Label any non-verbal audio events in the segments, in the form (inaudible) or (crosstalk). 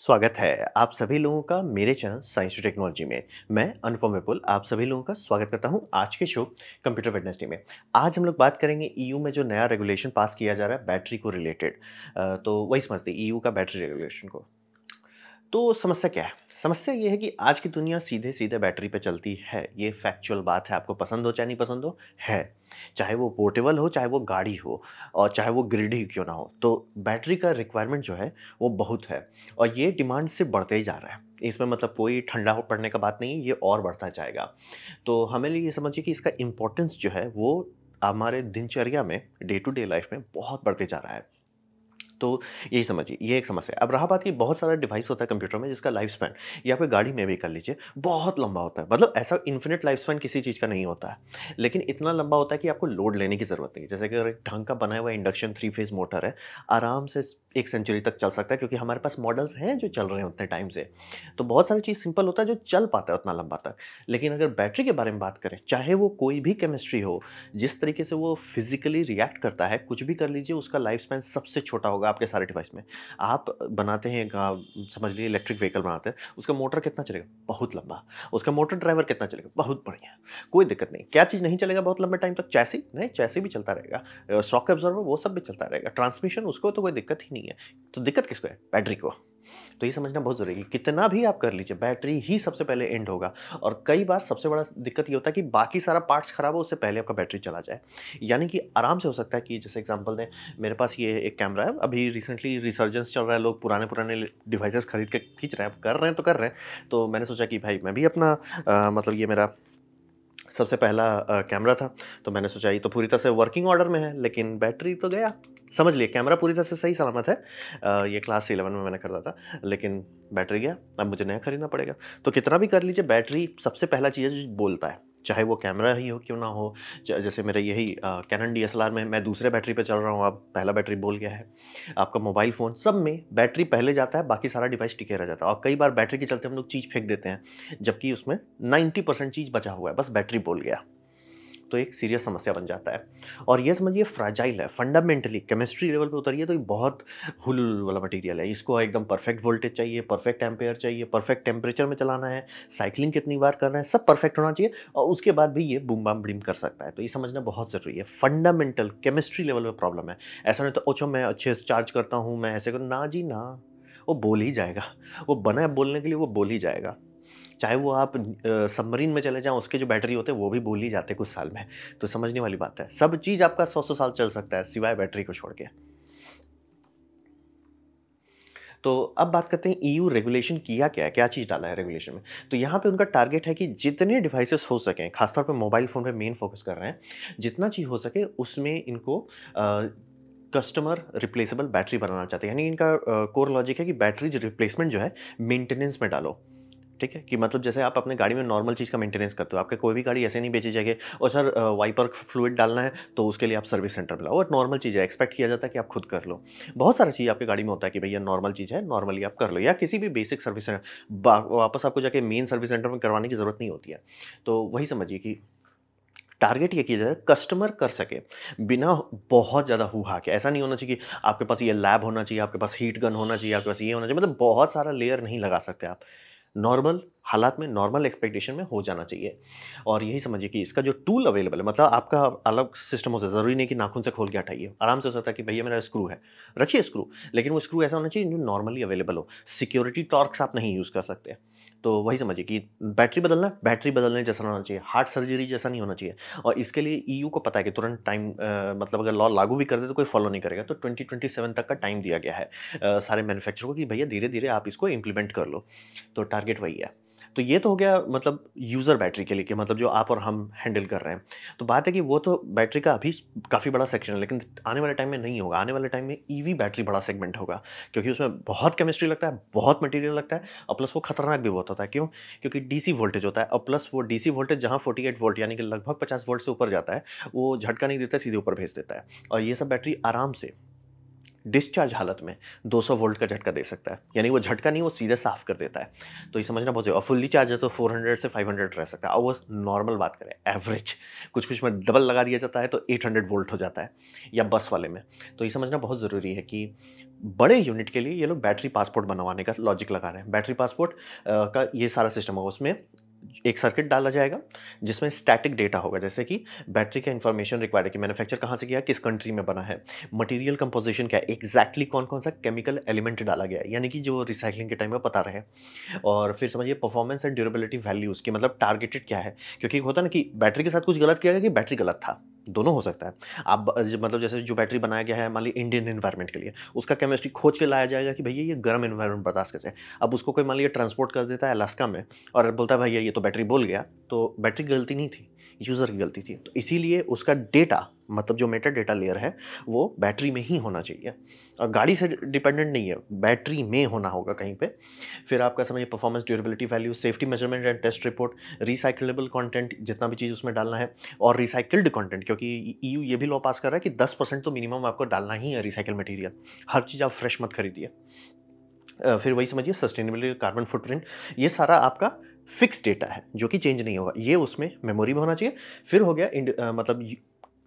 स्वागत है आप सभी लोगों का मेरे चैनल साइंस टू टेक्नोलॉजी में मैं अनुपम विपुल आप सभी लोगों का स्वागत करता हूं आज के शो कंप्यूटर वेडनेसडे में आज हम लोग बात करेंगे ईयू e में जो नया रेगुलेशन पास किया जा रहा है बैटरी को रिलेटेड तो वही समझते ईयू e का बैटरी रेगुलेशन को तो समस्या क्या है समस्या ये है कि आज की दुनिया सीधे सीधे बैटरी पे चलती है ये फैक्चुअल बात है आपको पसंद हो चाहे नहीं पसंद हो है चाहे वो पोर्टेबल हो चाहे वो गाड़ी हो और चाहे वो ग्रिड ही क्यों ना हो तो बैटरी का रिक्वायरमेंट जो है वो बहुत है और ये डिमांड से बढ़ते ही जा रहा है इसमें मतलब कोई ठंडा हो पड़ने का बात नहीं ये और बढ़ता जाएगा तो हमें ये समझिए कि इसका इम्पोर्टेंस जो है वो हमारे दिनचर्या में डे टू डे लाइफ में बहुत बढ़ते जा रहा है तो यही समझिए ये एक समस्या अब रहा बात की बहुत सारा डिवाइस होता है कंप्यूटर में जिसका लाइफ स्पैन या फिर गाड़ी में भी कर लीजिए बहुत लंबा होता है मतलब ऐसा इन्फिनिट लाइफ स्पैन किसी चीज़ का नहीं होता है लेकिन इतना लंबा होता है कि आपको लोड लेने की ज़रूरत नहीं जैसे कि अगर एक ढंग का बनाया हुआ इंडक्शन थ्री फेज मोटर है आराम से एक सेंचुरी तक चल सकता है क्योंकि हमारे पास मॉडल्स हैं जो चल रहे हैं उतने टाइम से तो बहुत सारी चीज़ सिंपल होता है जो चल पाता है उतना लंबा तक लेकिन अगर बैटरी के बारे में बात करें चाहे वो कोई भी केमिस्ट्री हो जिस तरीके से वो फिजिकली रिएक्ट करता है कुछ भी कर लीजिए उसका लाइफ स्पैन सबसे छोटा होगा होगा आपके सारे डिवाइस में आप बनाते हैं समझ लीजिए इलेक्ट्रिक व्हीकल बनाते हैं उसका मोटर कितना चलेगा बहुत लंबा उसका मोटर ड्राइवर कितना चलेगा बहुत बढ़िया कोई दिक्कत नहीं क्या चीज़ नहीं चलेगा बहुत लंबे टाइम तक चैसी नहीं चैसी भी चलता रहेगा शॉक एब्जॉर्वर वो सब भी चलता रहेगा ट्रांसमिशन उसको तो कोई दिक्कत ही नहीं है तो दिक्कत किसको है बैटरी को तो ये समझना बहुत ज़रूरी है कितना भी आप कर लीजिए बैटरी ही सबसे पहले एंड होगा और कई बार सबसे बड़ा दिक्कत ये होता है कि बाकी सारा पार्ट्स ख़राब हो उससे पहले आपका बैटरी चला जाए यानी कि आराम से हो सकता है कि जैसे एग्जाम्पल दें मेरे पास ये एक कैमरा है अभी रिसेंटली रिसर्जेंस चल रहा है लोग पुराने पुराने डिवाइसेस खरीद के खींच रहे हैं कर रहे हैं तो कर रहे हैं तो मैंने सोचा कि भाई मैं भी अपना मतलब ये मेरा सबसे पहला कैमरा था तो मैंने सोचा ये तो पूरी तरह से वर्किंग ऑर्डर में है लेकिन बैटरी तो गया समझ लिए कैमरा पूरी तरह से सही सलामत है आ, ये क्लास इलेवन में मैंने खरीदा था लेकिन बैटरी गया अब मुझे नया खरीदना पड़ेगा तो कितना भी कर लीजिए बैटरी सबसे पहला चीज़ है जो बोलता है चाहे वो कैमरा ही हो क्यों ना हो जैसे मेरा यही कैनन डी में मैं दूसरे बैटरी पे चल रहा हूँ आप पहला बैटरी बोल गया है आपका मोबाइल फ़ोन सब में बैटरी पहले जाता है बाकी सारा डिवाइस टिके रह जाता है और कई बार बैटरी के चलते हम लोग चीज़ फेंक देते हैं जबकि उसमें नाइन्टी चीज़ बचा हुआ है बस बैटरी बोल गया तो एक सीरियस समस्या बन जाता है और ये समझिए फ्राजाइल है फंडामेंटली केमिस्ट्री लेवल पे उतरिए तो ये बहुत हुल वाला मटेरियल है इसको एकदम परफेक्ट वोल्टेज चाहिए परफेक्ट एम्पेयर चाहिए परफेक्ट टेम्परेचर में चलाना है साइकिलिंग कितनी बार करना है सब परफेक्ट होना चाहिए और उसके बाद भी ये बूम बाम ब्रिम कर सकता है तो ये समझना बहुत ज़रूरी है फंडामेंटल केमिस्ट्री लेवल पर प्रॉब्लम है ऐसा नहीं तो ओचो मैं अच्छे से चार्ज करता हूँ मैं ऐसे करूँ ना जी ना वो बोल ही जाएगा वो बना है बोलने के लिए वो बोल ही जाएगा चाहे वो आप सबमरीन में चले जाएं उसके जो बैटरी होते हैं वो भी भूल ही जाते हैं कुछ साल में तो समझने वाली बात है सब चीज़ आपका सौ सौ साल चल सकता है सिवाय बैटरी को छोड़ के तो अब बात करते हैं ईयू e रेगुलेशन किया क्या है क्या चीज़ डाला है रेगुलेशन में तो यहाँ पे उनका टारगेट है कि जितने डिवाइसेस हो सकें खासतौर पे मोबाइल फ़ोन पे मेन फोकस कर रहे हैं जितना चीज़ हो सके उसमें इनको कस्टमर रिप्लेसेबल बैटरी बनाना चाहते हैं यानी इनका कोर लॉजिक है कि बैटरी रिप्लेसमेंट जो है मेंटेनेंस में डालो ठीक है कि मतलब जैसे आप अपने गाड़ी में नॉर्मल चीज़ का मेंटेनेंस करते हो आपके कोई भी गाड़ी ऐसे नहीं बेची जाएगी और सर वाइपर फ्लूड डालना है तो उसके लिए आप सर्विस सेंटर में लाओ और नॉर्मल चीज़ है एक्सपेक्ट किया जाता है कि आप खुद कर लो बहुत सारी चीज़ आपकी गाड़ी में होता है कि भैया नॉर्मल चीज़ है नॉर्मली आप कर लो या किसी भी बेसिक सर्विस वापस आपको जाके मेन सर्विस सेंटर में करवाने की ज़रूरत नहीं होती है तो वही समझिए कि टारगेट ये किया जाए कस्टमर कर सके बिना बहुत ज़्यादा हुआ के ऐसा नहीं होना चाहिए कि आपके पास ये लैब होना चाहिए आपके पास हीट गन होना चाहिए आपके पास ये होना चाहिए मतलब बहुत सारा लेयर नहीं लगा सकते आप normal हालात में नॉर्मल एक्सपेक्टेशन में हो जाना चाहिए और यही समझिए कि इसका जो टूल अवेलेबल है मतलब आपका अलग सिस्टम हो सकता ज़रूरी नहीं कि नाखून से खोल के हटाइए आराम से हो सकता है कि भैया मेरा स्क्रू है रखिए स्क्रू लेकिन वो स्क्रू ऐसा होना चाहिए जो नॉर्मली अवेलेबल हो सिक्योरिटी टॉर्क्स आप नहीं यूज़ कर सकते तो वही समझिए कि बैटरी बदलना बैटरी बदलने जैसा होना चाहिए हार्ट सर्जरी जैसा नहीं होना चाहिए और इसके लिए ई e को पता है कि तुरंत टाइम मतलब अगर लॉ लागू भी कर दे तो कोई फॉलो नहीं करेगा तो सेवन तक का टाइम दिया गया है सारे मैनुफैक्चर को कि भैया धीरे धीरे आप इसको इम्प्लीमेंट कर लो तो टारगेट वही है तो ये तो हो गया मतलब यूज़र बैटरी के लिए कि मतलब जो आप और हम हैंडल कर रहे हैं तो बात है कि वो तो बैटरी का अभी काफ़ी बड़ा सेक्शन है लेकिन आने वाले टाइम में नहीं होगा आने वाले टाइम में ईवी e बैटरी बड़ा सेगमेंट होगा क्योंकि उसमें बहुत केमिस्ट्री लगता है बहुत मटेरियल लगता है और प्लस वो खतरनाक भी बहुत होता है क्यों क्योंकि डी वोल्टेज होता है और प्लस वो डी वोल्टेज जहाँ फोर्टी वोल्ट यानी कि लगभग पचास वोल्ट से ऊपर जाता है वो झटका नहीं देता सीधे ऊपर भेज देता है और ये सब बैटरी आराम से डिस्चार्ज हालत में 200 वोल्ट का झटका दे सकता है यानी वो झटका नहीं वो सीधे साफ कर देता है तो ये समझना बहुत और फुल्ली चार्ज है तो 400 से 500 रह सकता है और वो नॉर्मल बात करें एवरेज कुछ कुछ में डबल लगा दिया जाता है तो 800 वोल्ट हो जाता है या बस वाले में तो ये समझना बहुत ज़रूरी है कि बड़े यूनिट के लिए ये लोग बैटरी पासपोर्ट बनवाने का लॉजिक लगा रहे हैं बैटरी पासपोर्ट का ये सारा सिस्टम होगा उसमें एक सर्किट डाला जाएगा जिसमें स्टैटिक डेटा होगा जैसे कि बैटरी का इंफॉर्मेशन रिक्वायर्ड है कि मैन्युफैक्चर कहाँ से किया किस कंट्री में बना है मटेरियल कंपोजिशन क्या है एग्जैक्टली कौन कौन सा केमिकल एलिमेंट डाला गया है यानी कि जो रिसाइकलिंग के टाइम में पता रहे और फिर समझिए परफॉर्मेंस एंड ड्यूरेबिलिटी वैल्यूज़ की मतलब टारगेटेड क्या है क्योंकि होता ना कि बैटरी के साथ कुछ गलत किया गया कि बैटरी गलत था दोनों हो सकता है आप मतलब जैसे जो बैटरी बनाया गया है मान ली इंडियन इन्वायरमेंट के लिए उसका केमिस्ट्री खोज के लाया जाएगा कि भैया ये गर्म इन्वायरमेंट बर्दाश्त कैसे अब उसको कोई मान लीजिए ट्रांसपोर्ट कर देता है अलास्का में और बोलता है भैया ये तो बैटरी बोल गया तो बैटरी की गलती नहीं थी यूज़र की गलती थी तो इसीलिए उसका डेटा मतलब जो मेटा डेटा लेयर है वो बैटरी में ही होना चाहिए और गाड़ी से डिपेंडेंट नहीं है बैटरी में होना होगा कहीं पे फिर आपका समझिए performance durability value safety measurement and test report recyclable content जितना भी चीज़ उसमें डालना है और रिसाइकल्ड कॉन्टेंट क्योंकि ई e ये भी लॉ पास कर रहा है कि दस परसेंट तो मिनिमम आपको डालना ही है रिसाइकल मटीरियल हर चीज़ आप फ्रेश मत खरीदिए फिर वही समझिए सस्टेनेबल कार्बन फुटप्रिंट ये सारा आपका फिक्स डेटा है जो कि चेंज नहीं होगा ये उसमें मेमोरी में होना चाहिए फिर हो गया आ, मतलब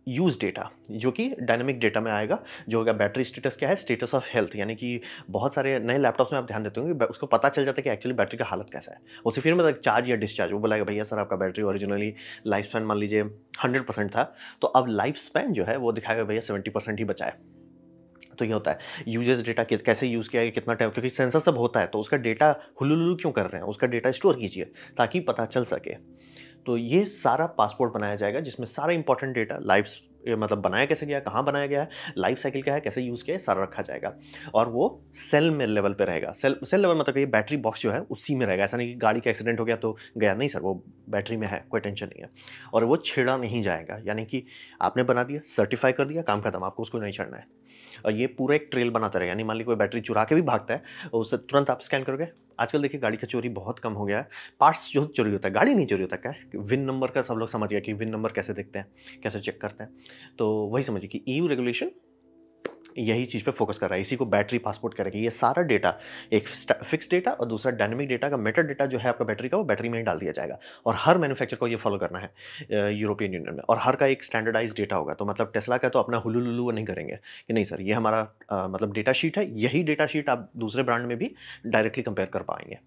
यूज़ डेटा जो कि डायनामिक डेटा में आएगा जो होगा बैटरी स्टेटस क्या है स्टेटस ऑफ हेल्थ यानी कि बहुत सारे नए लैपटॉप्स में आप ध्यान देते होंगे उसको पता चल जाता है कि एक्चुअली बैटरी का हालत कैसा है उसे फिर मतलब चार्ज या डिस्चार्ज वो बोलाएगा भैया सर आपका बैटरी ओरिजिनली लाइफ स्पैन मान लीजिए हंड्रेड परसेंट था तो अब लाइफ स्पैन जो है वो दिखाएगा भैया सेवेंटी परसेंट ही बचाए तो ये होता है यूजर्स डेटा कैसे यूज़ किया गया कितना टाइम क्योंकि सेंसर सब होता है तो उसका डेटा हुलुलु क्यों कर रहे हैं उसका डेटा स्टोर कीजिए ताकि पता चल सके तो ये सारा पासपोर्ट बनाया जाएगा जिसमें सारा इंपॉर्टेंट डेटा लाइफ मतलब बनाया कैसे गया कहाँ बनाया गया है लाइफ साइकिल क्या है कैसे यूज़ किया है सारा रखा जाएगा और वो सेल में लेवल पे रहेगा सेल सेल लेवल मतलब ये बैटरी बॉक्स जो है उसी में रहेगा ऐसा नहीं कि गाड़ी का एक्सीडेंट हो गया तो गया नहीं सर वो बैटरी में है कोई टेंशन नहीं है और वो छेड़ा नहीं जाएगा यानी कि आपने बना दिया सर्टिफाई कर दिया काम खत्म आपको उसको नहीं छेड़ना है और ये पूरा एक ट्रेल बनाता रहेगा यानी मान ली कोई बैटरी चुरा के भी भागता है उससे तुरंत आप स्कैन करोगे आजकल देखिए गाड़ी का चोरी बहुत कम हो गया है पार्ट्स जो चोरी होता है गाड़ी नहीं चोरी होता क्या विन नंबर का सब लोग समझ गया कि विन नंबर कैसे देखते हैं कैसे चेक करते हैं तो वही समझिए कि ई e रेगुलेशन यही चीज़ पे फोकस कर रहा है इसी को बैटरी पासपोर्ट करेगा ये सारा डेटा एक फिक्स डेटा और दूसरा डायनेमिक डेटा का मेटर डेटा जो है आपका बैटरी का वो बैटरी में ही डाल दिया जाएगा और हर मैन्युफैक्चर को ये फॉलो करना है यूरोपियन यूनियन में और हर का एक स्टैंडर्डाइज डेटा होगा तो मतलब टेस्ला का तो अपना हुलू नहीं करेंगे कि नहीं सर ये हमारा मतलब डेटा शीट है यही डेटा शीट आप दूसरे ब्रांड में भी डायरेक्टली कंपेयर कर पाएंगे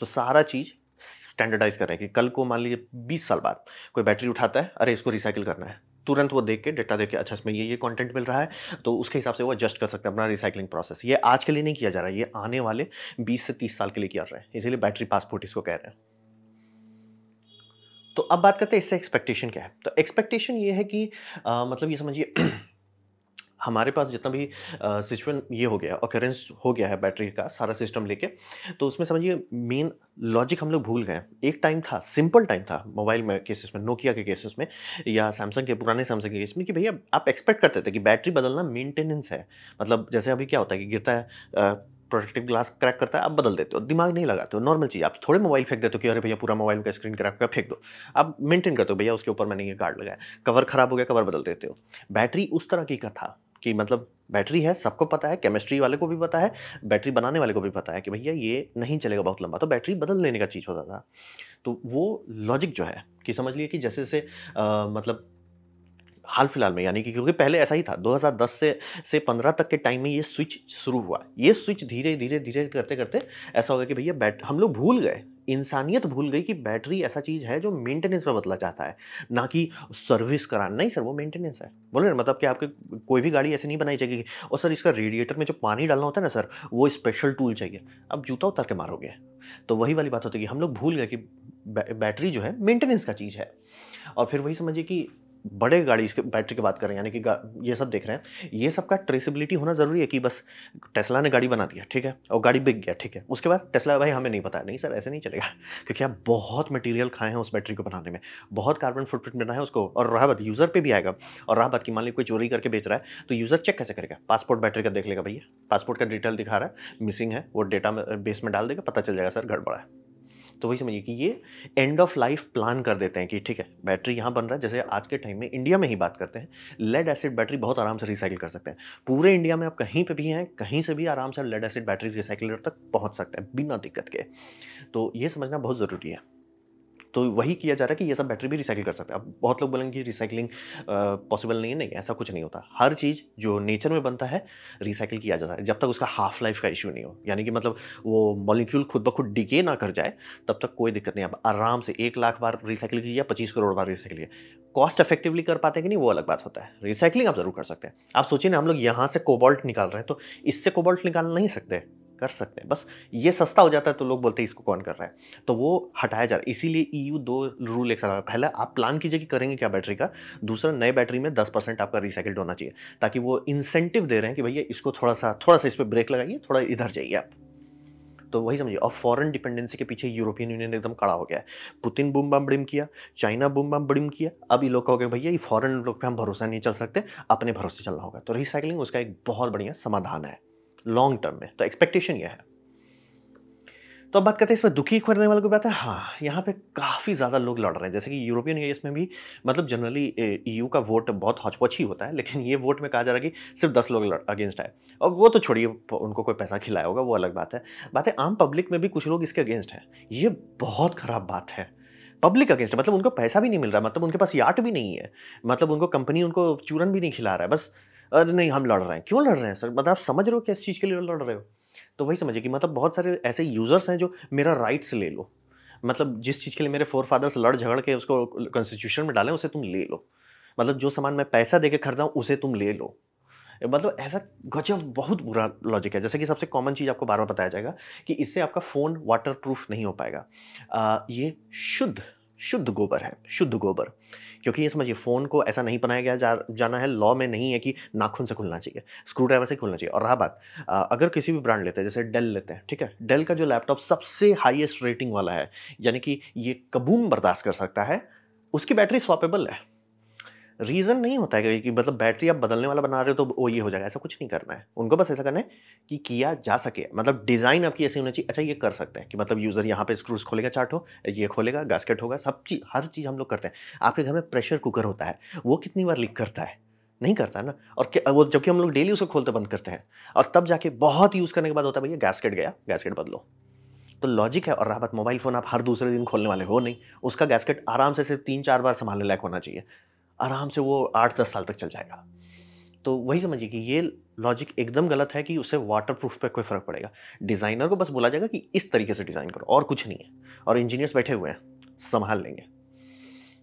तो सारा चीज़ स्टैंडर्डाइज कर रहे हैं कि कल को मान लीजिए 20 साल बाद कोई बैटरी उठाता है अरे इसको रिसाइकिल करना है तुरंत वो देख के डेटा देख के अच्छा इसमें ये ये कंटेंट मिल रहा है तो उसके हिसाब से वो एडजस्ट कर सकते हैं अपना रिसाइकलिंग प्रोसेस ये आज के लिए नहीं किया जा रहा है ये आने वाले 20 से 30 साल के लिए किया जा रहा है इसीलिए बैटरी पासपोर्ट इसको कह रहे हैं तो अब बात करते हैं इससे एक्सपेक्टेशन क्या है तो एक्सपेक्टेशन ये है कि आ, मतलब ये समझिए हमारे पास जितना भी सिचुएशन ये हो गया ऑकरेंस हो गया है बैटरी का सारा सिस्टम लेके तो उसमें समझिए मेन लॉजिक हम लोग भूल गए एक टाइम था सिंपल टाइम था मोबाइल में केसेस में नोकिया के केसेस में या सैमसंग के पुराने सैमसंग के केस में कि भैया आप एक्सपेक्ट करते थे कि बैटरी बदलना मेंटेनेंस है मतलब जैसे अभी क्या होता है कि गिरता है आ, प्रोटेक्टिव ग्लास क्रैक करता है आप बदल देते हो दिमाग नहीं लगाते हो नॉर्मल चीज़ आप थोड़े मोबाइल फेंक देते हो कि अरे भैया पूरा मोबाइल का स्क्रीन क्रैक हुआ फेंक दो आप मेंटेन करते हो भैया उसके ऊपर मैंने ये कार्ड लगाया कवर खराब हो गया कवर बदल देते हो बैटरी उस तरह की का था कि मतलब बैटरी है सबको पता है केमिस्ट्री वाले को भी पता है बैटरी बनाने वाले को भी पता है कि भैया ये नहीं चलेगा बहुत लंबा तो बैटरी बदल लेने का चीज़ होता था तो वो लॉजिक जो है कि समझ लिए कि जैसे जैसे मतलब हाल फिलहाल में यानी कि क्योंकि पहले ऐसा ही था 2010 से से 15 तक के टाइम में ये स्विच शुरू हुआ ये स्विच धीरे धीरे धीरे करते करते ऐसा हो गया कि भैया बैट हम लोग भूल गए इंसानियत भूल गई कि बैटरी ऐसा चीज़ है जो मेंटेनेंस में बदला जाता है ना कि सर्विस कराना नहीं सर वो मेंटेनेंस है बोले ना मतलब कि आपके कोई भी गाड़ी ऐसे नहीं बनाई जाएगी और सर इसका रेडिएटर में जो पानी डालना होता है ना सर वो स्पेशल टूल चाहिए अब जूता उतर के मारोगे तो वही वाली बात होती है कि हम लोग भूल गए कि बैटरी जो है मेंटेनेंस का चीज़ है और फिर वही समझिए कि बड़े गाड़ी के बैटरी की बात करें यानी कि ये सब देख रहे हैं ये सब का ट्रेसिबिलिटी होना ज़रूरी है कि बस टेस्ला ने गाड़ी बना दिया ठीक है और गाड़ी बिक गया ठीक है उसके बाद टेस्ला भाई हमें नहीं पता नहीं सर ऐसे नहीं चलेगा (laughs) क्योंकि आप बहुत मटेरियल खाए हैं उस बैटरी को बनाने में बहुत कार्बन फुटप्रिंट बना है उसको और राहबत यूज़र पर भी आएगा और रहा की मान ली कोई चोरी करके बेच रहा है तो यूज़र चेक कैसे करेगा पासपोर्ट बैटरी का देख लेगा भैया पासपोर्ट का डिटेल दिखा रहा है मिसिंग है वो डेटा बेस में डाल देगा पता चल जाएगा सर गड़बड़ा है तो वही समझिए कि ये एंड ऑफ लाइफ प्लान कर देते हैं कि ठीक है बैटरी यहाँ बन रहा है जैसे आज के टाइम में इंडिया में ही बात करते हैं लेड एसिड बैटरी बहुत आराम से रिसाइकिल कर सकते हैं पूरे इंडिया में आप कहीं पर भी हैं कहीं से भी आराम से लेड एसिड बैटरी रिसाइकिलर तक पहुँच सकते हैं बिना दिक्कत के तो ये समझना बहुत ज़रूरी है तो वही किया जा रहा है कि ये सब बैटरी भी रिसाइकिल कर सकते हैं अब बहुत लोग बोलेंगे कि रिसाइकिलिंग पॉसिबल नहीं है नहीं ऐसा कुछ नहीं होता हर चीज़ जो नेचर में बनता है रिसाइकिल किया जा सकता है जब तक उसका हाफ लाइफ का इशू नहीं हो यानी कि मतलब वो मॉलिक्यूल खुद ब खुद डिके ना कर जाए तब तक कोई दिक्कत नहीं अब आराम से एक लाख बार रिसाइकिल किया पच्चीस करोड़ बार रिसाइकिल किया कॉस्ट इफेक्टिवली कर पाते हैं कि नहीं वो अलग बात होता है रिसाइकिलिंग आप जरूर कर सकते हैं आप सोचिए ना हम लोग यहाँ से कोबाल्ट निकाल रहे हैं तो इससे कोबाल्ट निकाल नहीं सकते कर सकते हैं बस ये सस्ता हो जाता है तो लोग बोलते हैं इसको कौन कर रहा है तो वो हटाया जा रहा है इसीलिए ईयू e दो रूल लेकर रहा है पहला आप प्लान कीजिए कि करेंगे क्या बैटरी का दूसरा नए बैटरी में दस परसेंट आपका रिसाइकल्ड होना चाहिए ताकि वो इंसेंटिव दे रहे हैं कि भैया इसको थोड़ा सा थोड़ा सा इस पर ब्रेक लगाइए थोड़ा इधर जाइए आप तो वही समझिए और फॉरेन डिपेंडेंसी के पीछे यूरोपियन यूनियन एकदम कड़ा हो गया है पुतिन बुम बम ब्रिम किया चाइना बुम बम ब्रिम किया अब ये लोग कहोगे भैया ये फॉरेन लोग पे हम भरोसा नहीं चल सकते अपने भरोसे चलना होगा तो रिसाइकलिंग उसका एक बहुत बढ़िया समाधान है लॉन्ग टर्म में तो एक्सपेक्टेशन ये है तो अब बात करते हैं इसमें दुखी खरीदने वाले को बात है हाँ यहाँ पे काफ़ी ज़्यादा लोग लड़ रहे हैं जैसे कि यूरोपियन यूनियन में भी मतलब जनरली ईयू का वोट बहुत हौचपौच ही होता है लेकिन ये वोट में कहा जा रहा है कि सिर्फ दस लोग अगेंस्ट आए और वो तो छोड़िए उनको कोई पैसा खिलाया होगा वो अलग बात है बात है आम पब्लिक में भी कुछ लोग इसके अगेंस्ट हैं ये बहुत ख़राब बात है पब्लिक अगेंस्ट मतलब उनको पैसा भी नहीं मिल रहा मतलब उनके पास याट भी नहीं है मतलब उनको कंपनी उनको चूरन भी नहीं खिला रहा है बस अरे नहीं हम लड़ रहे हैं क्यों लड़ रहे हैं सर मतलब आप समझ रहे हो कि इस चीज़ के लिए लड़ रहे हो तो वही समझिए कि मतलब बहुत सारे ऐसे यूज़र्स हैं जो मेरा राइट्स ले लो मतलब जिस चीज़ के लिए मेरे फोर फादर्स लड़ झगड़ के उसको कॉन्स्टिट्यूशन में डालें उसे तुम ले लो मतलब जो सामान मैं पैसा दे के खरीदा हूँ उसे तुम ले लो मतलब ऐसा गजब बहुत बुरा लॉजिक है जैसे कि सबसे कॉमन चीज़ आपको बार बार बताया जाएगा कि इससे आपका फ़ोन वाटर प्रूफ नहीं हो पाएगा आ, ये शुद्ध शुद्ध गोबर है शुद्ध गोबर क्योंकि ये समझिए फ़ोन को ऐसा नहीं बनाया गया जा जाना है लॉ में नहीं है कि नाखून से खुलना चाहिए स्क्रू ड्राइवर से खुलना चाहिए और रहा बात अगर किसी भी ब्रांड लेते हैं जैसे डेल लेते हैं ठीक है डेल का जो लैपटॉप सबसे हाईएस्ट रेटिंग वाला है यानी कि ये कबूम बर्दाश्त कर सकता है उसकी बैटरी स्वापेबल है रीज़न नहीं होता है कि मतलब बैटरी आप बदलने वाला बना रहे हो तो वो ये हो जाएगा ऐसा कुछ नहीं करना है उनको बस ऐसा करना है कि किया जा सके मतलब डिज़ाइन आपकी ऐसी होनी चाहिए अच्छा ये कर सकते हैं कि मतलब यूज़र यहाँ पे स्क्रूज खोलेगा चार्ट हो ये खोलेगा गैसकेट होगा सब चीज़ हर चीज़ हम लोग करते हैं आपके घर में प्रेशर कुकर होता है वो कितनी बार लीक करता है नहीं करता ना और वो जबकि हम लोग डेली उसको खोलते बंद करते हैं और तब जाके बहुत यूज़ करने के बाद होता है भैया गैसकेट गया गैसकेट बदलो तो लॉजिक है और रहा बात मोबाइल फ़ोन आप हर दूसरे दिन खोलने वाले हो नहीं उसका गैसकेट आराम से सिर्फ तीन चार बार संभालने लायक होना चाहिए आराम से वो आठ दस साल तक चल जाएगा तो वही समझिए कि ये लॉजिक एकदम गलत है कि उससे वाटर प्रूफ पर कोई फ़र्क पड़ेगा डिज़ाइनर को बस बोला जाएगा कि इस तरीके से डिज़ाइन करो और कुछ नहीं है और इंजीनियर्स बैठे हुए हैं संभाल लेंगे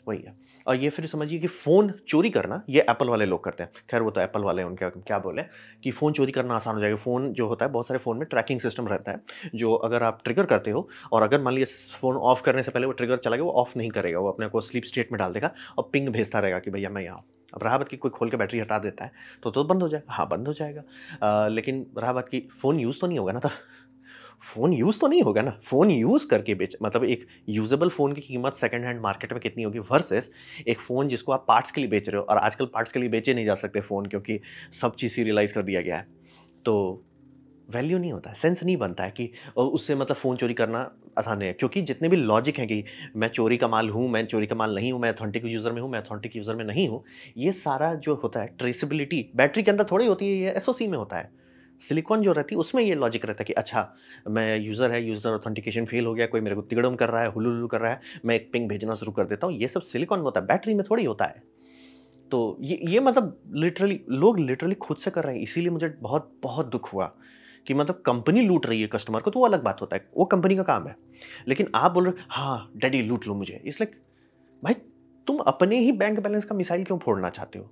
वही है और ये फिर समझिए कि फ़ोन चोरी करना ये एप्पल वाले लोग करते हैं खैर वो तो एप्पल वाले हैं उनके क्या बोले कि फ़ोन चोरी करना आसान हो जाएगा फ़ोन जो होता है बहुत सारे फ़ोन में ट्रैकिंग सिस्टम रहता है जो अगर आप ट्रिगर करते हो और अगर मान लीजिए फ़ोन ऑफ करने से पहले वो ट्रिगर चला गया वो ऑफ नहीं करेगा वो अपने को स्लीप स्टेट में डाल देगा और पिंग भेजता रहेगा कि भैया मैं यहाँ अब रहा बात की कोई खोल के बैटरी हटा देता है तो तो बंद हो जाएगा हाँ बंद हो जाएगा आ, लेकिन रहा बात की फ़ोन यूज़ तो नहीं होगा ना था तो? फ़ोन यूज़ तो नहीं होगा ना फ़ोन यूज़ करके बेच मतलब एक यूजेबल फ़ोन की कीमत सेकंड हैंड मार्केट में कितनी होगी वर्सेस एक फ़ोन जिसको आप पार्ट्स के लिए बेच रहे हो और आजकल पार्ट्स के लिए बेचे नहीं जा सकते फ़ोन क्योंकि सब चीज़ सीरियलाइज कर दिया गया है तो वैल्यू नहीं होता सेंस नहीं बनता है कि उससे मतलब फ़ोन चोरी करना आसान है क्योंकि जितने भी लॉजिक हैं कि मैं चोरी का माल हूँ मैं चोरी का माल नहीं हूँ मैं अथॉन्टिक यूज़र में हूँ मैं अथॉन्टिक यूज़र में नहीं हूँ ये सारा जो होता है ट्रेसिबिलिटी बैटरी के अंदर थोड़ी होती है ये एस में होता है सिलिकॉन जो रहती है उसमें ये लॉजिक रहता है कि अच्छा मैं यूज़र है यूज़र ऑथेंटिकेशन फेल हो गया कोई मेरे को तिगड़म कर रहा है हुलू कर रहा है मैं एक पिंग भेजना शुरू कर देता हूँ ये सब सिलिकॉन होता है बैटरी में थोड़ी होता है तो ये ये मतलब लिटरली लोग लिटरली खुद से कर रहे हैं इसीलिए मुझे बहुत बहुत दुख हुआ कि मतलब कंपनी लूट रही है कस्टमर को तो वो अलग बात होता है वो कंपनी का काम है लेकिन आप बोल रहे हाँ डैडी लूट लो मुझे इसलिए भाई तुम अपने ही बैंक बैलेंस का मिसाइल क्यों फोड़ना चाहते हो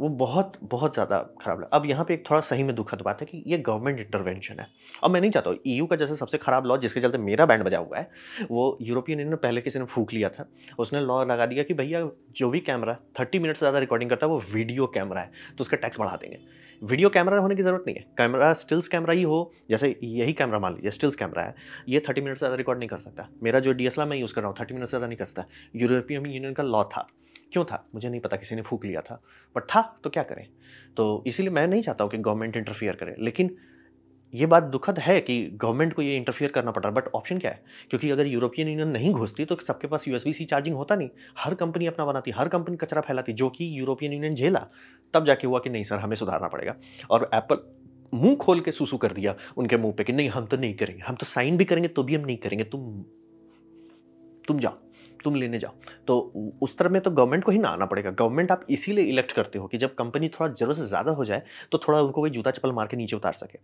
वो बहुत बहुत ज़्यादा खराब लगा अब यहाँ पे एक थोड़ा सही में दुखद बात है कि ये गवर्नमेंट इंटरवेंशन है अब मैं नहीं चाहता हूँ ईयू e का जैसे सबसे खराब लॉ जिसके चलते मेरा बैंड बजा हुआ है वो यूरोपियन यूनियन ने पहले किसी ने फूक लिया था उसने लॉ लगा दिया कि भैया जो भी कैमरा थर्टी मिनट से ज़्यादा रिकॉर्डिंग करता है वो वीडियो कैमरा है तो उसका टैक्स बढ़ा देंगे वीडियो कैमरा होने की ज़रूरत नहीं है कैमरा स्टिल्स कैमरा ही हो जैसे यही कैमरा मान लीजिए स्टिल्स कैमरा है ये थर्टी मिनट से ज़्यादा रिकॉर्ड नहीं कर सकता मेरा जो डी मैं यूज़ कर रहा हूँ थर्टी मिनट से ज़्यादा नहीं कर सकता यूरोपियन यूनियन का लॉ था क्यों था मुझे नहीं पता किसी ने फूक लिया था बट था तो क्या करें तो इसीलिए मैं नहीं चाहता हूँ कि गवर्नमेंट इंटरफियर करे लेकिन ये बात दुखद है कि गवर्नमेंट को ये इंटरफियर करना पड़ रहा है बट ऑप्शन क्या है क्योंकि अगर यूरोपियन यूनियन नहीं घुसती तो सबके पास यूएसबी सी चार्जिंग होता नहीं हर कंपनी अपना बनाती हर कंपनी कचरा फैलाती जो कि यूरोपियन यूनियन झेला तब जाके हुआ कि नहीं सर हमें सुधारना पड़ेगा और एप्पल मुंह खोल के सुसू कर दिया उनके मुंह पे कि नहीं हम तो नहीं करेंगे हम तो साइन भी करेंगे तो भी हम नहीं करेंगे तुम तुम जाओ तुम लेने जाओ तो उस तरह में तो गवर्नमेंट को ही ना आना पड़ेगा गवर्नमेंट आप इसीलिए इलेक्ट करते हो कि जब कंपनी थोड़ा जरूरत से ज़्यादा हो जाए तो थोड़ा उनको कोई जूता चप्पल मार के नीचे उतार सके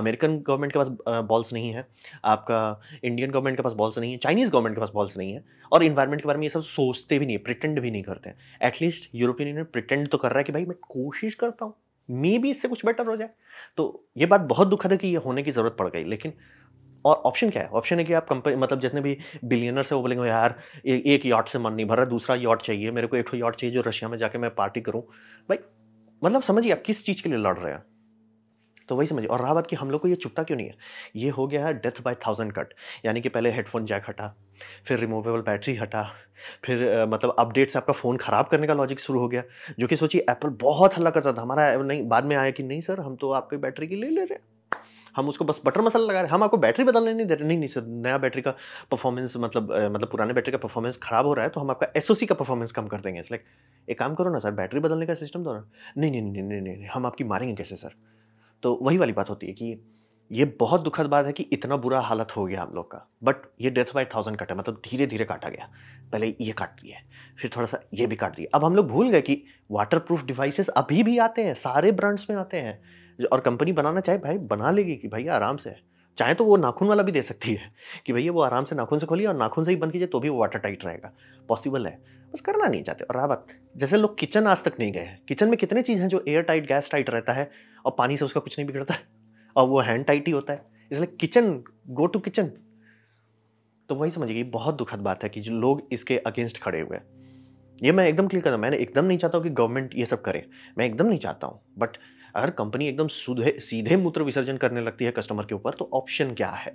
अमेरिकन गवर्नमेंट के पास बॉल्स नहीं है आपका इंडियन गवर्नमेंट के पास बॉल्स नहीं है चाइनीज़ गवर्नमेंट के पास बॉल्स नहीं है और इन्वायरमेंट के बारे में ये सब सोचते भी नहीं प्रिटेंड भी नहीं करते हैं एटलीस्ट यूरोपियन यूनियन प्रिटेंड तो कर रहा है कि भाई मैं कोशिश करता हूँ मे भी इससे कुछ बेटर हो जाए तो ये बात बहुत दुखद है कि ये होने की ज़रूरत पड़ गई लेकिन और ऑप्शन क्या है ऑप्शन है कि आप कंपनी मतलब जितने भी बिलियनर्स है वो बोलेंगे यार ए, एक यॉट से मन नहीं भर रहा दूसरा यॉट चाहिए मेरे को एक यॉट चाहिए जो रशिया में जाके मैं पार्टी करूँ भाई मतलब समझिए आप किस चीज़ के लिए लड़ रहे हैं तो वही समझिए और रहा बात कि हम लोग को ये चुपता क्यों नहीं है ये हो गया है डेथ बाय थाउजेंड कट यानी कि पहले हेडफोन जैक हटा फिर रिमूवेबल बैटरी हटा फिर आ, मतलब अपडेट से आपका फ़ोन ख़राब करने का लॉजिक शुरू हो गया जो कि सोचिए एप्पल बहुत हल्ला करता था हमारा नहीं बाद में आया कि नहीं सर हम तो आपकी बैटरी की ले ले रहे हैं हम उसको बस बटर मसाला लगा रहे हैं हम आपको बैटरी बदलने नहीं दे रहे नहीं नहीं सर नया बैटरी का परफॉर्मेंस मतलब मतलब पुराने बैटरी का परफॉर्मेंस खराब हो रहा है तो हम आपका एस का परफॉर्मेंस कम कर देंगे इस लाइक एक काम करो ना सर बैटरी बदलने का सिस्टम दो ना नहीं नहीं नहीं नहीं नहीं हम आपकी मारेंगे कैसे सर तो वही वाली बात होती है कि ये बहुत दुखद बात है कि इतना बुरा हालत हो गया हम लोग का बट ये डेथ बाई थाउजेंड कटा मतलब धीरे धीरे काटा गया पहले ये काट दिया फिर थोड़ा सा ये भी काट दिया अब हम लोग भूल गए कि वाटर प्रूफ डिवाइसेस अभी भी आते हैं सारे ब्रांड्स में आते हैं और कंपनी बनाना चाहे भाई बना लेगी कि भैया आराम से चाहे तो वो नाखून वाला भी दे सकती है (laughs) कि भैया वो आराम से नाखून से खोलिए और नाखून से ही बंद कीजिए तो भी वो वाटर टाइट रहेगा पॉसिबल है बस करना नहीं चाहते और रहा बात जैसे लोग किचन आज तक नहीं गए हैं किचन में कितने चीज़ हैं जो एयर टाइट गैस टाइट रहता है और पानी से उसका कुछ नहीं बिगड़ता है (laughs) और वो हैंड टाइट ही होता है इसलिए किचन गो टू किचन तो वही समझिए बहुत दुखद बात है कि जो लोग इसके अगेंस्ट खड़े हुए हैं ये मैं एकदम क्लियर करता हूँ मैंने एकदम नहीं चाहता हूँ कि गवर्नमेंट ये सब करे मैं एकदम नहीं चाहता हूँ बट अगर कंपनी एकदम सीधे सीधे मूत्र विसर्जन करने लगती है कस्टमर के ऊपर तो ऑप्शन क्या है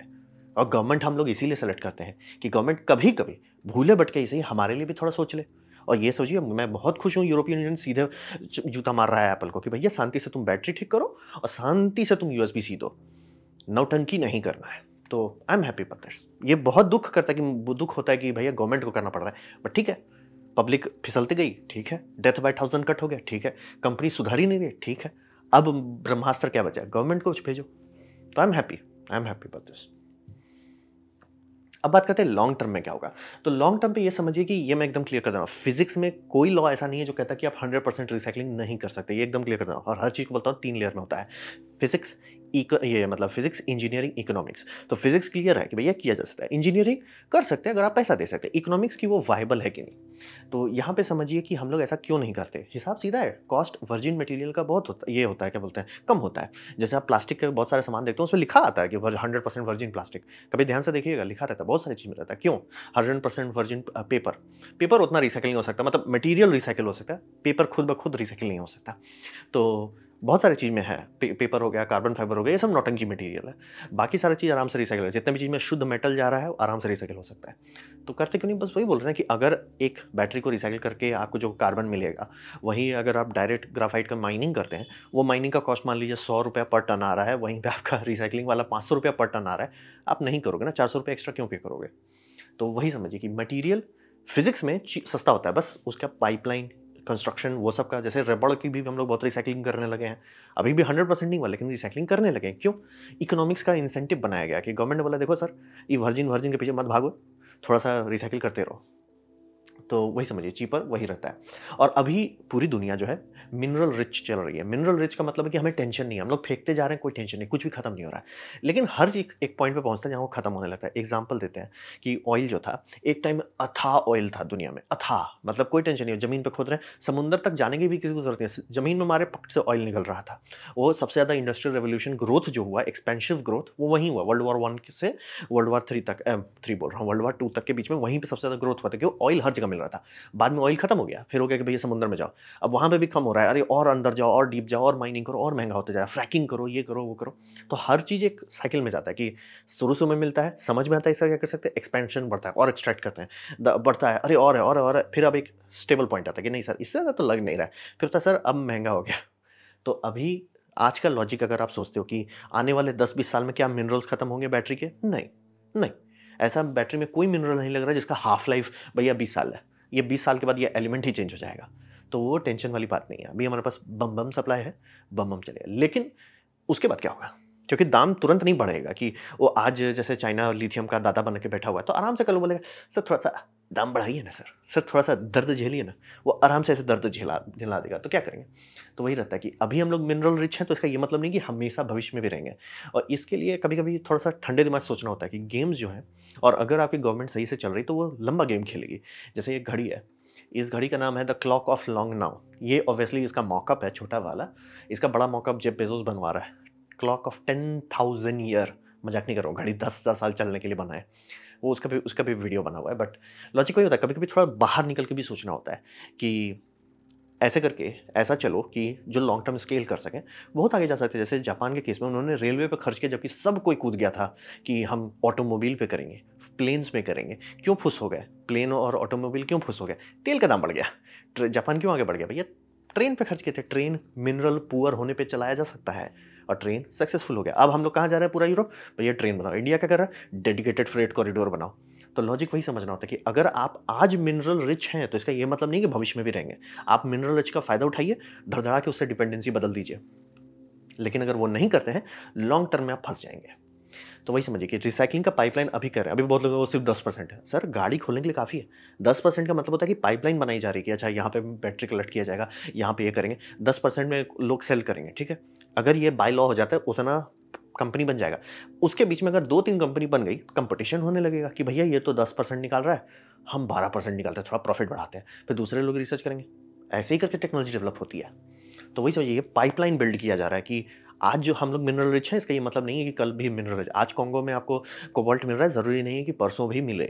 और गवर्नमेंट हम लोग इसीलिए सेलेक्ट करते हैं कि गवर्नमेंट कभी कभी भूले भटके इसे हमारे लिए भी थोड़ा सोच ले और ये सोचिए मैं बहुत खुश हूँ यूरोपियन यूनियन सीधे जूता मार रहा है एप्पल को कि भैया शांति से तुम बैटरी ठीक करो और शांति से तुम यूएसबी सीधो नौटंकी नहीं करना है तो आई एम हैप्पी पतेश ये बहुत दुख करता है कि दुख होता है कि भैया गवर्नमेंट को करना पड़ रहा है बट ठीक है पब्लिक फिसलती गई ठीक है डेथ बाय थाउजेंड कट हो गया ठीक है कंपनी सुधारी नहीं रही ठीक है अब ब्रह्मास्त्र क्या बचा गवर्नमेंट को कुछ भेजो तो I am happy I am happy about this अब बात करते हैं लॉन्ग टर्म में क्या होगा तो लॉन्ग टर्म पे ये समझिए कि ये मैं एकदम क्लियर कर दे रहा हूँ फिजिक्स में कोई लॉ ऐसा नहीं है जो कहता कि आप 100 रिसाइकलिंग नहीं कर सकते ये एकदम क्लियर कर दे रहा हूँ और हर चीज़ को बोलता हूँ तीन लेयर में होता है फिजिक्स ये मतलब फिजिक्स इंजीनियरिंग इकोनॉमिक्स तो फिजिक्स क्लियर है कि भैया किया जा सकता है इंजीनियरिंग कर सकते हैं अगर आप पैसा दे सकते हैं इकोनॉमिक्स की वो वाइबल है कि नहीं तो यहाँ पे समझिए कि हम लोग ऐसा क्यों नहीं करते हिसाब सीधा है कॉस्ट वर्जिन मटेरियल का बहुत होता ये होता है क्या बोलते हैं कम होता है जैसे आप प्लास्टिक के बहुत सारे सामान देखते हो उसमें लिखा आता है कि हंड्रेड परसेंट वर्जिन प्लास्टिक कभी ध्यान से देखिएगा लिखा रहता है बहुत सारी चीज़ में रहता है क्यों hundred percent virgin paper paper उतना रिसाइकिल नहीं हो सकता मतलब मटीरियल रिसाइकिल हो सकता है पेपर मतलब खुद ब खुद रिसाइकिल नहीं हो सकता तो बहुत सारी चीज़ में है पे, पेपर हो गया कार्बन फाइबर हो गया ये सब नौटंकी मटेरियल है बाकी सारी चीज़ आराम से रिसाइकल है जितने भी चीज़ में शुद्ध मेटल जा रहा है आराम से रिसाइकल हो सकता है तो करते क्यों नहीं बस वही बोल रहे हैं कि अगर एक बैटरी को रिसाइकल करके आपको जो कार्बन मिलेगा वहीं अगर आप डायरेक्ट ग्राफाइट का माइनिंग करते हैं वो माइनिंग का कॉस्ट मान लीजिए सौ रुपया पर टन आ रहा है वहीं पर आपका रिसाइकलिंग (laughs) वाला पाँच सौ रुपया पर टन आ रहा है आप नहीं करोगे ना चार सौ रुपया एक्स्ट्रा क्यों पे करोगे तो वही समझिए कि मटीरियल फिजिक्स में सस्ता होता है बस उसका पाइपलाइन कंस्ट्रक्शन वो सब का जैसे रबड़ की भी हम लोग बहुत रिसाइकलिंग करने लगे हैं अभी भी हंड्रेड परसेंट नहीं हुआ लेकिन रिसाइकलिंग करने लगे हैं क्यों इकोनॉमिक्स का इंसेंटिव बनाया गया कि गवर्नमेंट वाला देखो सर ये वर्जिन वर्जिन के पीछे मत भागो थोड़ा सा रिसाइकिल करते रहो तो वही समझिए चीपर वही रहता है और अभी पूरी दुनिया जो है मिनरल रिच चल रही है मिनरल रिच का मतलब है कि हमें टेंशन नहीं है हम लोग फेंकते जा रहे हैं कोई टेंशन नहीं कुछ भी खत्म नहीं हो रहा है लेकिन हर एक, एक पॉइंट पर पहुंचता है जहाँ वो खत्म होने लगता है एग्जाम्पल देते हैं कि ऑयल जो था एक टाइम अथा ऑयल था दुनिया में अथा मतलब कोई टेंशन नहीं हो जमीन पर खोद रहे हैं समुद्र तक जाने की भी किसी को जरूरत नहीं जमीन में हमारे पक्ष से ऑयल निकल रहा था वो सबसे ज़्यादा इंडस्ट्रियल रेवोल्यूशन ग्रोथ जो हुआ एक्सपेंसिव ग्रोथ वो वहीं हुआ वर्ल्ड वार वन से वर्ल्ड वार थ्री तक थ्री बोल रहा हूँ वर्ल्ड वार टू तक के बीच में वहीं पर सबसे ज़्यादा ग्रोथ हुआ था कि ऑयल हर जगह मिल रहा था बाद में ऑयल खत्म हो गया फिर हो गया कि भैया समुद्र में जाओ अब वहाँ पर भी कम हो रहा है अरे और अंदर जाओ और डीप जाओ और माइनिंग करो और महंगा होता जाए फ्रैकिंग करो ये करो वो करो तो हर चीज़ एक साइकिल में जाता है कि शुरू शुरू में मिलता है समझ में आता है इसका क्या कर सकते हैं एक्सपेंशन बढ़ता है और एक्सट्रैक्ट करते हैं बढ़ता है अरे और है और है और फिर अब एक स्टेबल पॉइंट आता है कि नहीं सर इससे ज़्यादा तो लग नहीं रहा है फिर होता सर अब महंगा हो गया तो अभी आज का लॉजिक अगर आप सोचते हो कि आने वाले 10-20 साल में क्या मिनरल्स खत्म होंगे बैटरी के नहीं नहीं ऐसा बैटरी में कोई मिनरल नहीं लग रहा जिसका हाफ लाइफ भैया बीस साल है ये बीस साल के बाद ये एलिमेंट ही चेंज हो जाएगा तो वो टेंशन वाली बात नहीं है अभी हमारे पास बम बम सप्लाई है बम बम चलेगा लेकिन उसके बाद क्या होगा क्योंकि दाम तुरंत नहीं बढ़ेगा कि वो आज जैसे चाइना लिथियम का दादा बन के बैठा हुआ है तो आराम से कल बोलेगा सर थोड़ा सा दाम बढ़ाइए ना सर सर थोड़ा सा दर्द झेलिए ना वो आराम से ऐसे दर्द झेला झेला देगा तो क्या करेंगे तो वही रहता है कि अभी हम लोग मिनरल रिच हैं तो इसका ये मतलब नहीं कि हमेशा भविष्य में भी रहेंगे और इसके लिए कभी कभी थोड़ा सा ठंडे दिमाग सोचना होता है कि गेम्स जो हैं और अगर आपकी गवर्नमेंट सही से चल रही तो वो लंबा गेम खेलेगी जैसे ये घड़ी है इस घड़ी का नाम है the clock of long now ये ऑब्वियसली इसका मॉकअप है छोटा वाला इसका बड़ा मॉकअप जेब बेजोस बनवा रहा है clock of ten thousand year मजाक नहीं कर रहा हूँ घड़ी दस हज़ार साल चलने के लिए बनाए वो उसका भी उसका भी वीडियो बना हुआ है बट लॉजिक वही होता है कभी कभी थोड़ा बाहर निकल के भी सोचना होता है कि ऐसे करके ऐसा चलो कि जो लॉन्ग टर्म स्केल कर सकें बहुत आगे जा सकते हैं जैसे जापान के केस में उन्होंने रेलवे पर खर्च किया जबकि सब कोई कूद गया था कि हम ऑटोमोबाइल पे करेंगे प्लेन्स में करेंगे क्यों फुस हो गए प्लेन और ऑटोमोबाइल क्यों फुस हो गए तेल का दाम बढ़ गया जापान क्यों आगे बढ़ गया भैया ट्रेन पे खर्च किए थे ट्रेन मिनरल पुअर होने पे चलाया जा सकता है और ट्रेन सक्सेसफुल हो गया अब हम लोग कहाँ जा रहे हैं पूरा यूरोप भैया ट्रेन बनाओ इंडिया क्या कर रहा है डेडिकेटेड फ्रेट कॉरिडोर बनाओ तो लॉजिक वही समझना होता है कि अगर आप आज मिनरल रिच हैं तो इसका ये मतलब नहीं कि भविष्य में भी रहेंगे आप मिनरल रिच का फ़ायदा उठाइए धड़धड़ा के उससे डिपेंडेंसी बदल दीजिए लेकिन अगर वो नहीं करते हैं लॉन्ग टर्म में आप फंस जाएंगे तो वही समझिए कि रिसाइकलिंग का पाइपलाइन अभी कर रहे हैं अभी बहुत लोगों को सिर्फ दस परसेंट है सर गाड़ी खोलने के लिए काफ़ी है दस परसेंट का मतलब होता है कि पाइपलाइन बनाई जा रही है कि अच्छा यहाँ पे बैटरी कलेक्ट किया जाएगा यहाँ पे ये करेंगे दस परसेंट में लोग सेल करेंगे ठीक है अगर ये बाय लॉ हो जाता है उतना कंपनी बन जाएगा उसके बीच में अगर दो तीन कंपनी बन गई कंपटीशन होने लगेगा कि भैया ये तो दस परसेंट निकाल रहा है हम बारह परसेंट निकालते हैं थोड़ा प्रॉफिट बढ़ाते हैं फिर दूसरे लोग रिसर्च करेंगे ऐसे ही करके टेक्नोलॉजी डेवलप होती है तो वही समझिए पाइपलाइन बिल्ड किया जा रहा है कि आज जो हम लोग मिनरल रिच हैं इसका ये मतलब नहीं है कि कल भी मिनरल रिच आज कॉन्गो में आपको कोबाल्ट मिल रहा है ज़रूरी नहीं है कि परसों भी मिले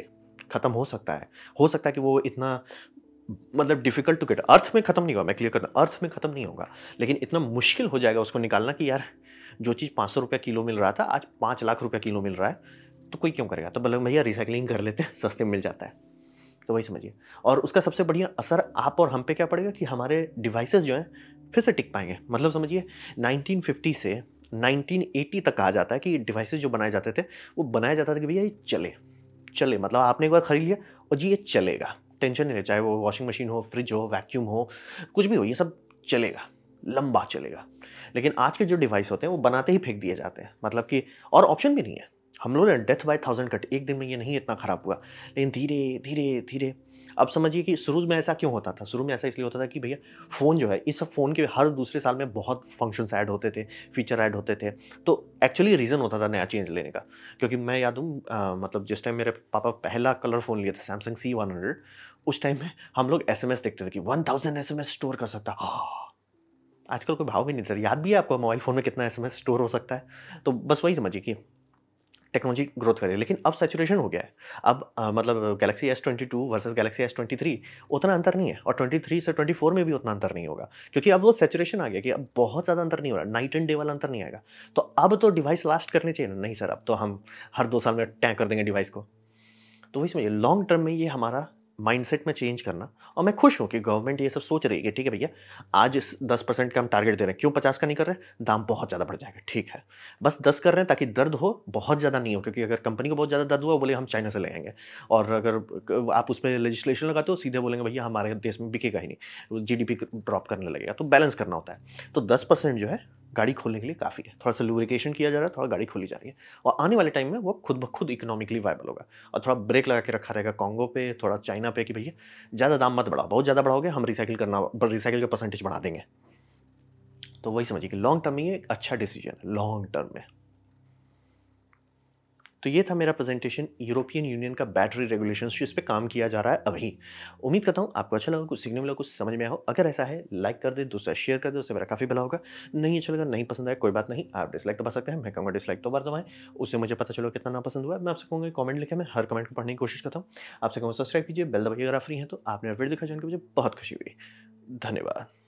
ख़त्म हो सकता है हो सकता है कि वो इतना मतलब डिफ़िकल्ट टू गेट अर्थ में ख़त्म नहीं होगा मैं क्लियर हूँ अर्थ में ख़त्म नहीं होगा लेकिन इतना मुश्किल हो जाएगा उसको निकालना कि यार जो चीज़ पाँच सौ किलो मिल रहा था आज पाँच लाख रुपया किलो मिल रहा है तो कोई क्यों करेगा तो बोले भैया रिसाइकलिंग कर लेते हैं (laughs) सस्ते मिल जाता है तो वही समझिए और उसका सबसे बढ़िया असर आप और हम पे क्या पड़ेगा कि हमारे डिवाइसेस जो हैं फिर से टिक पाएंगे मतलब समझिए 1950 से 1980 तक कहा जाता है कि डिवाइसेस जो बनाए जाते थे वो बनाया जाता था कि भैया ये चले चले मतलब आपने एक बार ख़रीद लिया और जी ये चलेगा टेंशन नहीं रहे चाहे वो वॉशिंग मशीन हो फ्रिज हो वैक्यूम हो कुछ भी हो ये सब चलेगा लंबा चलेगा लेकिन आज के जो डिवाइस होते हैं वो बनाते ही फेंक दिए जाते हैं मतलब कि और ऑप्शन भी नहीं है हम लोग ने डेथ बाय थाउजेंड कट एक दिन में ये नहीं इतना ख़राब हुआ लेकिन धीरे धीरे धीरे अब समझिए कि शुरू में ऐसा क्यों होता था शुरू में ऐसा इसलिए होता था कि भैया फ़ोन जो है इस फ़ोन के हर दूसरे साल में बहुत फंक्शंस ऐड होते थे फीचर ऐड होते थे तो एक्चुअली रीज़न होता था नया चेंज लेने का क्योंकि मैं याद हूँ मतलब जिस टाइम मेरे पापा पहला कलर फ़ोन लिया था सैमसंग सी वन हंड्रेड उस टाइम में हम लोग एस एम एस देखते थे कि one thousand S M S store कर सकता आजकल कोई भाव भी नहीं था याद भी है आपको मोबाइल फ़ोन में कितना एस एम एस स्टोर हो सकता है तो बस वही समझिए कि टेक्नोलॉजी ग्रोथ करेगी लेकिन अब सेचुरेशन हो गया है अब आ, मतलब Galaxy S twenty two versus Galaxy S twenty three उतना अंतर नहीं है और ट्वेंटी थ्री से ट्वेंटी फोर में भी उतना अंतर नहीं होगा क्योंकि अब वो सेचुरेशन आ गया कि अब बहुत ज़्यादा अंतर नहीं हो रहा नाइट एंड डे वाला अंतर नहीं आएगा तो अब तो डिवाइस लास्ट करने चाहिए ना नहीं सर अब तो हम हर दो साल में टैंक कर देंगे डिवाइस को तो वही समझिए लॉन्ग टर्म में ये हमारा माइंडसेट में चेंज करना और मैं खुश हूँ कि गवर्नमेंट ये सब सोच रही है ठीक है भैया आज इस दस परसेंट का हम टारगेट दे रहे हैं क्यों पचास का नहीं कर रहे दाम बहुत ज़्यादा बढ़ जाएगा ठीक है बस दस कर रहे हैं ताकि दर्द हो बहुत ज़्यादा नहीं हो क्योंकि अगर कंपनी को बहुत ज़्यादा दर्द हुआ बोले हम चाइना से लेंगे और अगर आप उसमें लेजिस्लेशन लगाते हो सीधे बोलेंगे भैया हमारे देश में बिकेगा ही नहीं जी ड्रॉप करने लगेगा तो बैलेंस करना होता है तो दस जो है गाड़ी खोलने के लिए काफ़ी है थोड़ा सा लुब्रिकेशन किया जा रहा है थोड़ा गाड़ी खोली जा रही है और आने वाले टाइम में वो खुद ब खुद इकोनॉमिकली वायबल होगा और थोड़ा ब्रेक लगा के रखा रहेगा कॉन्गो पे थोड़ा चाइना पे कि भैया ज़्यादा दाम मत बढ़ाओ बहुत ज़्यादा बढ़ाओगे हम रिसाइकिल करना रिसाइकिल का परसेंटेज बढ़ा देंगे तो वही समझिए कि लॉन्ग टर्म में एक अच्छा डिसीजन है लॉन्ग टर्म में तो ये था मेरा प्रेजेंटेशन यूरोपियन यूनियन का बैटरी रेगुलेशन जिस पर काम किया जा रहा है अभी उम्मीद करता हूँ आपको अच्छा लगा कुछ सीखने मिला कुछ समझ में आओ अगर ऐसा है लाइक कर दे दूसरा शेयर कर दे उससे मेरा काफ़ी भला होगा नहीं अच्छा लगा नहीं पसंद आया कोई बात नहीं आप डिसलाइक दबा तो सकते हैं मैं कहूँगा डिसलाइक तो बार दबाएं उससे मुझे पता चलो कितना ना पसंद हुआ मैं आपसे कहूँगा कमेंट लिखे मैं हर कमेंट को पढ़ने की कोशिश करता हूँ आपसे कहूँगा सब्सक्राइब कीजिए बेल दबाइए अगर आप फ्री हैं तो आपने वीडियो दिखा जानकर मुझे बहुत खुशी हुई धन्यवाद